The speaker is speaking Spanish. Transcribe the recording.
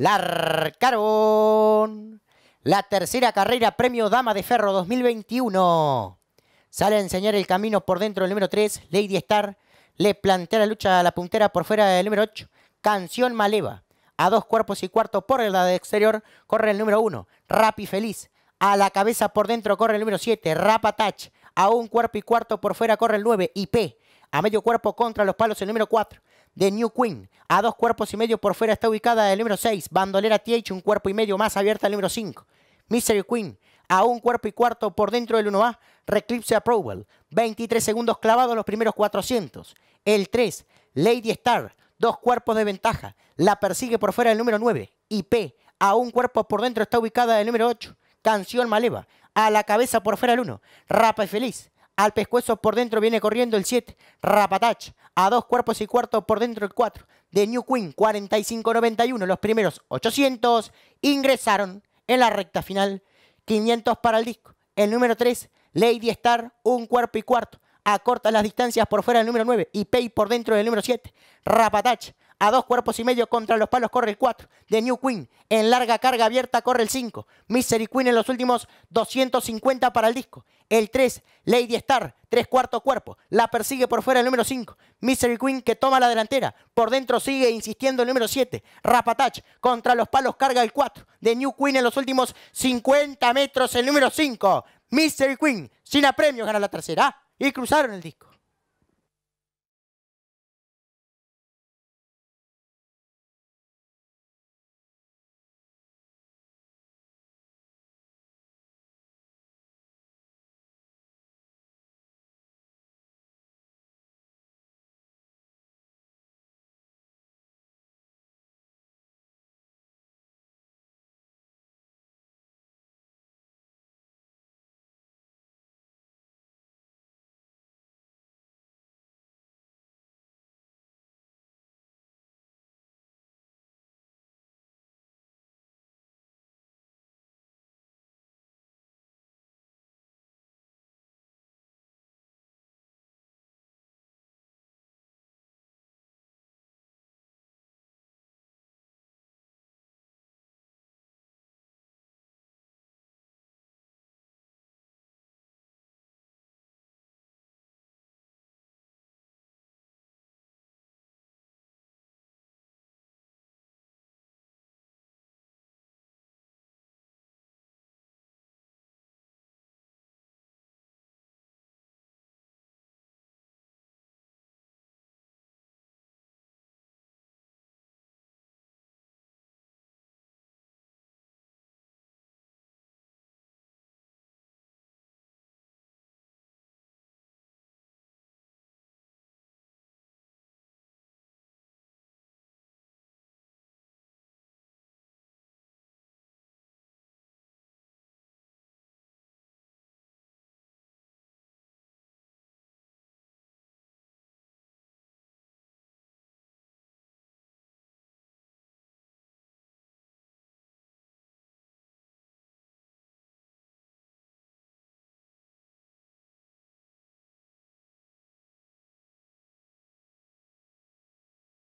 la La tercera carrera Premio Dama de Ferro 2021. Sale a enseñar el camino por dentro del número 3, Lady Star. Le plantea la lucha a la puntera por fuera del número 8, Canción Maleva. A dos cuerpos y cuarto por el lado exterior corre el número 1, Rapi Feliz. A la cabeza por dentro corre el número 7, Rapa Touch. A un cuerpo y cuarto por fuera corre el 9, IP a medio cuerpo contra los palos el número 4 de New Queen. A dos cuerpos y medio por fuera está ubicada el número 6. Bandolera TH, un cuerpo y medio más abierta el número 5. Mystery Queen, a un cuerpo y cuarto por dentro del 1A. Reclipse Approval 23 segundos clavados los primeros 400. El 3, Lady Star, dos cuerpos de ventaja. La persigue por fuera el número 9. P, a un cuerpo por dentro está ubicada el número 8. Canción Maleva. A la cabeza por fuera el 1. Rapa y Feliz al pescuezo por dentro viene corriendo el 7, Rapatach, a dos cuerpos y cuarto por dentro el 4, de New Queen 45.91 los primeros 800 ingresaron en la recta final, 500 para el disco, el número 3, Lady Star, un cuerpo y cuarto, acorta las distancias por fuera del número 9 y Pay por dentro del número 7, Rapatach, a dos cuerpos y medio contra los palos corre el 4. De New Queen en larga carga abierta corre el 5. Misery Queen en los últimos 250 para el disco. El 3, Lady Star, tres cuartos cuerpo. La persigue por fuera el número 5. Misery Queen que toma la delantera. Por dentro sigue insistiendo el número 7. Rapatach contra los palos carga el 4. De New Queen en los últimos 50 metros el número 5. Misery Queen sin apremios gana la tercera. ¿ah? Y cruzaron el disco.